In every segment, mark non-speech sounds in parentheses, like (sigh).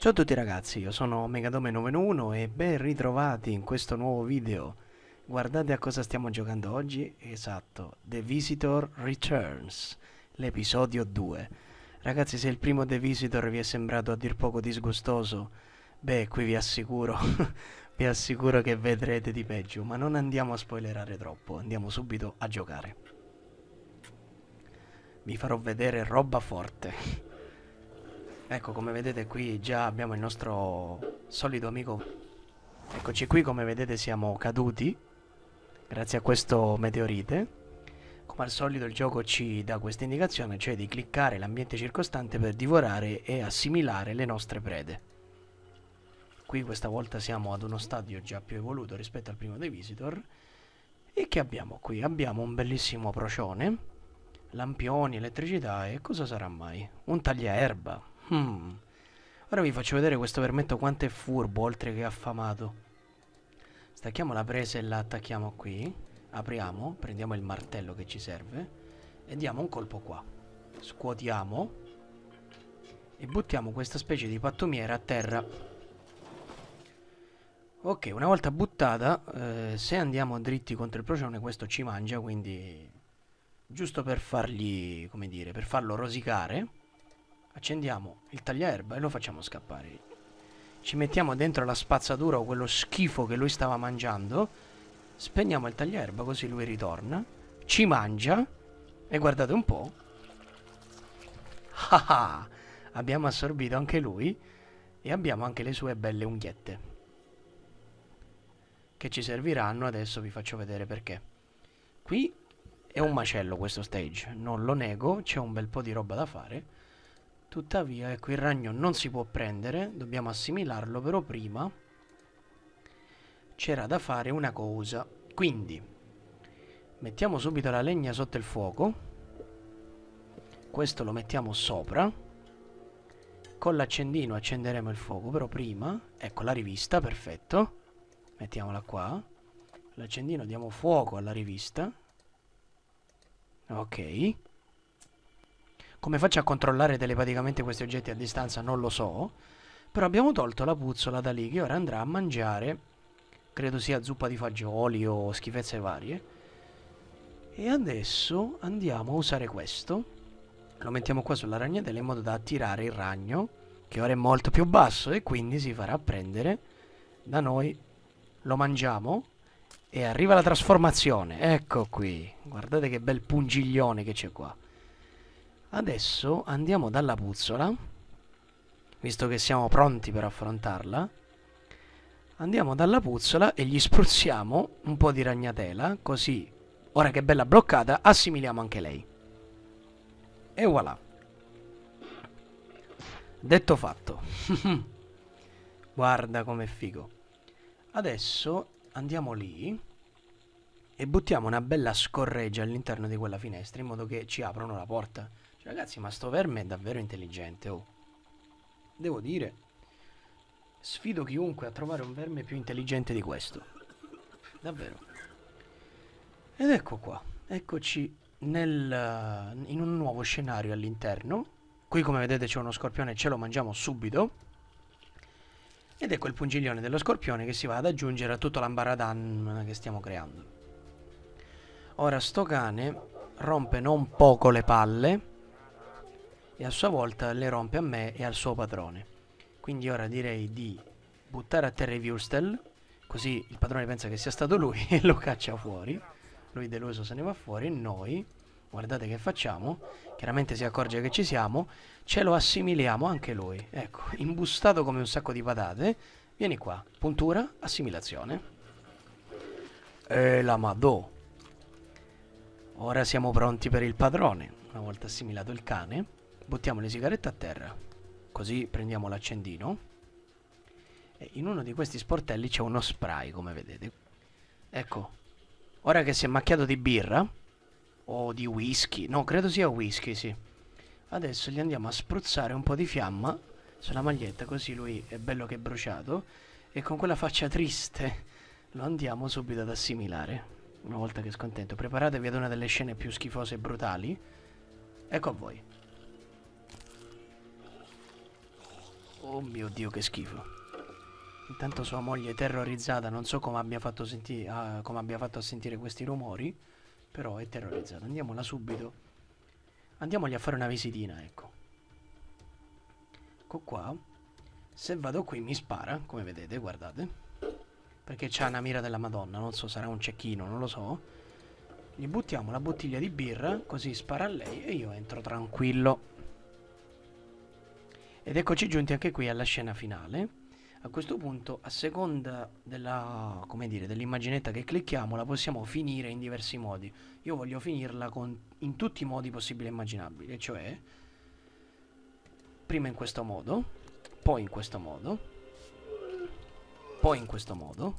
Ciao a tutti ragazzi, io sono Megadome911 e ben ritrovati in questo nuovo video. Guardate a cosa stiamo giocando oggi, esatto, The Visitor Returns, l'episodio 2. Ragazzi, se il primo The Visitor vi è sembrato a dir poco disgustoso, beh, qui vi assicuro, (laughs) vi assicuro che vedrete di peggio, ma non andiamo a spoilerare troppo, andiamo subito a giocare. Vi farò vedere roba forte. Ecco, come vedete qui già abbiamo il nostro solido amico. Eccoci qui, come vedete siamo caduti, grazie a questo meteorite. Come al solito il gioco ci dà questa indicazione, cioè di cliccare l'ambiente circostante per divorare e assimilare le nostre prede. Qui questa volta siamo ad uno stadio già più evoluto rispetto al primo dei Visitor. E che abbiamo qui? Abbiamo un bellissimo procione, lampioni, elettricità e cosa sarà mai? Un tagliaerba. Hmm. Ora vi faccio vedere questo vermetto quanto è furbo, oltre che affamato. Stacchiamo la presa e la attacchiamo qui. Apriamo, prendiamo il martello che ci serve e diamo un colpo qua. Scuotiamo e buttiamo questa specie di pattumiera a terra. Ok, una volta buttata, eh, se andiamo dritti contro il procione questo ci mangia, quindi giusto per fargli, come dire, per farlo rosicare Accendiamo il tagliaerba e lo facciamo scappare. Ci mettiamo dentro la spazzatura o quello schifo che lui stava mangiando. Spegniamo il tagliaerba così lui ritorna. Ci mangia. E guardate un po'. Ah ah! Abbiamo assorbito anche lui. E abbiamo anche le sue belle unghiette. Che ci serviranno. Adesso vi faccio vedere perché. Qui è un macello questo stage. Non lo nego. C'è un bel po' di roba da fare Tuttavia, ecco, il ragno non si può prendere, dobbiamo assimilarlo, però prima c'era da fare una cosa. Quindi, mettiamo subito la legna sotto il fuoco. Questo lo mettiamo sopra. Con l'accendino accenderemo il fuoco, però prima, ecco la rivista, perfetto. Mettiamola qua. L'accendino diamo fuoco alla rivista. Ok. Come faccio a controllare telepaticamente questi oggetti a distanza non lo so, però abbiamo tolto la puzzola da lì che ora andrà a mangiare, credo sia zuppa di fagioli o schifezze varie. E adesso andiamo a usare questo, lo mettiamo qua sulla ragnatela in modo da attirare il ragno, che ora è molto più basso e quindi si farà prendere da noi. Lo mangiamo e arriva la trasformazione, ecco qui, guardate che bel pungiglione che c'è qua. Adesso andiamo dalla puzzola, visto che siamo pronti per affrontarla. Andiamo dalla puzzola e gli spruzziamo un po' di ragnatela, così, ora che è bella bloccata, assimiliamo anche lei. E voilà. Detto fatto. (laughs) Guarda com'è figo. Adesso andiamo lì e buttiamo una bella scorreggia all'interno di quella finestra in modo che ci aprono la porta. Ragazzi, ma sto verme è davvero intelligente, oh. Devo dire, sfido chiunque a trovare un verme più intelligente di questo. Davvero. Ed ecco qua, eccoci nel, in un nuovo scenario all'interno. Qui come vedete c'è uno scorpione, ce lo mangiamo subito. Ed ecco il pungiglione dello scorpione che si va ad aggiungere a tutto l'ambaradan che stiamo creando. Ora sto cane rompe non poco le palle e a sua volta le rompe a me e al suo padrone. Quindi ora direi di buttare a terra i Wurstel, così il padrone pensa che sia stato lui (laughs) e lo caccia fuori. Lui deluso se ne va fuori e noi, guardate che facciamo, chiaramente si accorge che ci siamo, ce lo assimiliamo anche lui. Ecco, imbustato come un sacco di patate, vieni qua, puntura, assimilazione. E la madò. Ora siamo pronti per il padrone, una volta assimilato il cane buttiamo le sigarette a terra, così prendiamo l'accendino e in uno di questi sportelli c'è uno spray come vedete. Ecco, ora che si è macchiato di birra o di whisky, no credo sia whisky sì, adesso gli andiamo a spruzzare un po' di fiamma sulla maglietta così lui è bello che è bruciato e con quella faccia triste lo andiamo subito ad assimilare. Una volta che è scontento, preparatevi ad una delle scene più schifose e brutali. Ecco a voi. Oh mio Dio, che schifo. Intanto sua moglie, è terrorizzata, non so come abbia fatto, senti ah, come abbia fatto a sentire questi rumori, però è terrorizzata. Andiamola subito. Andiamogli a fare una visitina, ecco. Ecco qua. Se vado qui mi spara, come vedete, guardate. Perché c'ha una mira della madonna, non so, sarà un cecchino, non lo so. Gli buttiamo la bottiglia di birra, così spara a lei e io entro tranquillo. Ed eccoci giunti anche qui alla scena finale. A questo punto, a seconda della, dire, dell'immaginetta che clicchiamo, la possiamo finire in diversi modi. Io voglio finirla con, in tutti i modi possibili e immaginabili, cioè prima in questo modo, poi in questo modo, poi in questo modo,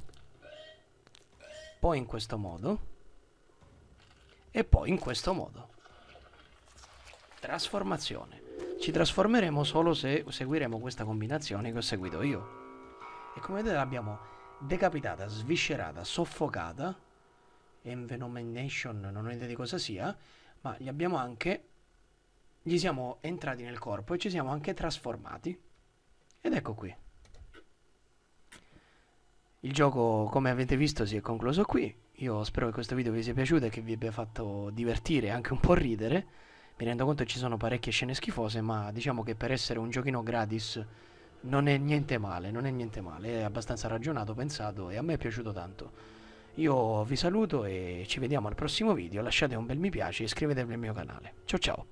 poi in questo modo e poi in questo modo. Trasformazione. Ci trasformeremo solo se seguiremo questa combinazione che ho seguito io. E come vedete l'abbiamo decapitata, sviscerata, soffocata. Envenomination, non ho idea di cosa sia. Ma gli abbiamo anche... Gli siamo entrati nel corpo e ci siamo anche trasformati. Ed ecco qui. Il gioco, come avete visto, si è concluso qui. Io spero che questo video vi sia piaciuto e che vi abbia fatto divertire e anche un po' ridere. Mi rendo conto che ci sono parecchie scene schifose, ma diciamo che per essere un giochino gratis non è niente male, non è niente male, è abbastanza ragionato, pensato e a me è piaciuto tanto. Io vi saluto e ci vediamo al prossimo video, lasciate un bel mi piace e iscrivetevi al mio canale. Ciao ciao!